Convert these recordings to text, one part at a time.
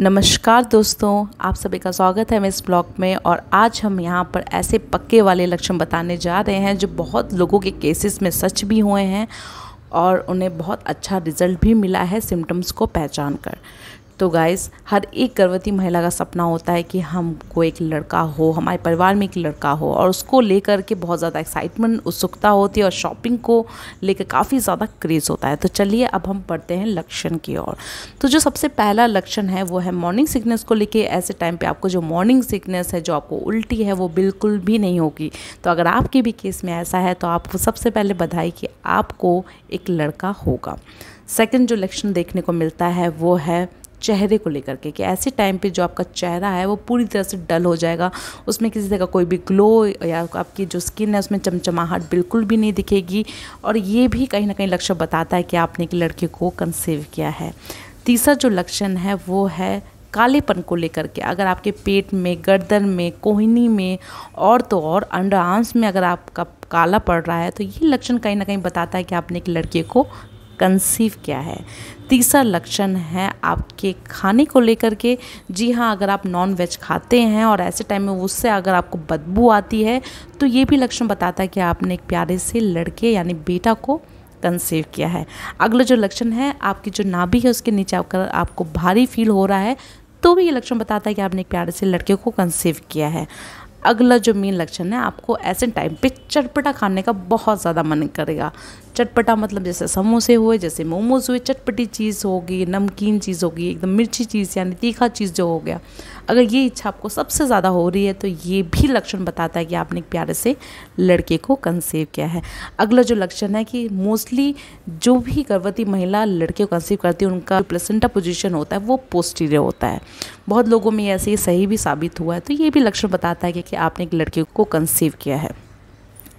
नमस्कार दोस्तों आप सभी का स्वागत है मैं इस ब्लॉग में और आज हम यहाँ पर ऐसे पक्के वाले लक्षण बताने जा रहे हैं जो बहुत लोगों के केसेस में सच भी हुए हैं और उन्हें बहुत अच्छा रिजल्ट भी मिला है सिम्टम्स को पहचान कर तो गाइस हर एक गर्भवती महिला का सपना होता है कि हमको एक लड़का हो हमारे परिवार में एक लड़का हो और उसको लेकर के बहुत ज़्यादा एक्साइटमेंट उत्सुकता होती है और शॉपिंग को लेकर काफ़ी ज़्यादा क्रेज़ होता है तो चलिए अब हम पढ़ते हैं लक्षण की ओर तो जो सबसे पहला लक्षण है वो है मॉर्निंग सिकनेस को लेकर ऐसे टाइम पर आपको जो मॉर्निंग सिकनेस है जो आपको उल्टी है वो बिल्कुल भी नहीं होगी तो अगर आपके भी केस में ऐसा है तो आपको सबसे पहले बधाई कि आपको एक लड़का होगा सेकेंड जो लक्षण देखने को मिलता है वो है चेहरे को लेकर के कि ऐसे टाइम पे जो आपका चेहरा है वो पूरी तरह से डल हो जाएगा उसमें किसी तरह का कोई भी ग्लो या आपकी जो स्किन है उसमें चमचमाहट बिल्कुल भी नहीं दिखेगी और ये भी कहीं ना कहीं लक्ष्य बताता है कि आपने एक लड़के को कंसीव किया है तीसरा जो लक्षण है वो है कालेपन को लेकर के अगर आपके पेट में गर्दन में कोहनी में और तो और अंडर आर्म्स में अगर आपका काला पड़ रहा है तो ये लक्षण कहीं ना कहीं बताता है कि आपने एक लड़के को कंसीव किया है तीसरा लक्षण है आपके खाने को लेकर के जी हाँ अगर आप नॉन वेज खाते हैं और ऐसे टाइम में उससे अगर आपको बदबू आती है तो ये भी लक्षण बताता है कि आपने एक प्यारे से लड़के यानी बेटा को कंसीव किया है अगला जो लक्षण है आपकी जो नाभि है उसके नीचे आकर आपको भारी फील हो रहा है तो भी ये लक्षण बताता है कि आपने एक प्यारे से लड़के को कंसीव किया है अगला जो मेन लक्षण है आपको ऐसे टाइम पे चटपटा खाने का बहुत ज़्यादा मन करेगा चटपटा मतलब जैसे समोसे हुए जैसे मोमोज हुए चटपटी चीज़ होगी नमकीन चीज़ होगी एकदम मिर्ची चीज़ यानी तीखा चीज़ जो हो गया अगर ये इच्छा आपको सबसे ज़्यादा हो रही है तो ये भी लक्षण बताता है कि आपने प्यारे से लड़के को कंसीव किया है अगला जो लक्षण है कि मोस्टली जो भी गर्भवती महिला लड़के को कंसीव करती है उनका प्लेसेंटा पोजिशन होता है वो पोस्टीरियर होता है बहुत लोगों में ऐसे सही भी साबित हुआ है तो ये भी लक्षण बताता है कि आपने एक लड़के को कंसीव किया है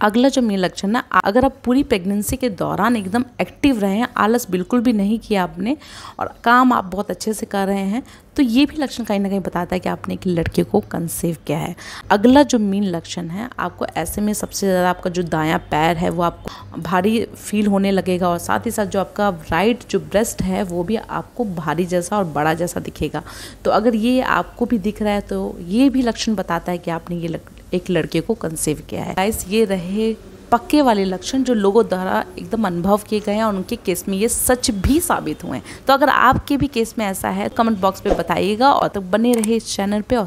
अगला जो मेन लक्षण है अगर आप पूरी प्रेगनेंसी के दौरान एकदम एक्टिव रहे हैं आलस बिल्कुल भी नहीं किया आपने और काम आप बहुत अच्छे से कर रहे हैं तो ये भी लक्षण कहीं ना कहीं बताता है कि आपने एक लड़के को कंसेव किया है अगला जो मेन लक्षण है आपको ऐसे में सबसे ज़्यादा आपका जो दायां पैर है वो आपको भारी फील होने लगेगा और साथ ही साथ जो आपका राइट जो ब्रेस्ट है वो भी आपको भारी जैसा और बड़ा जैसा दिखेगा तो अगर ये आपको भी दिख रहा है तो ये भी लक्षण बताता है कि आपने ये एक लड़के को कंसीव किया है गाइस ये रहे पक्के वाले लक्षण जो लोगों द्वारा एकदम अनुभव किए गए हैं और उनके केस में ये सच भी साबित हुए हैं तो अगर आपके भी केस में ऐसा है कमेंट बॉक्स पे बताइएगा और तो बने रहे इस चैनल पे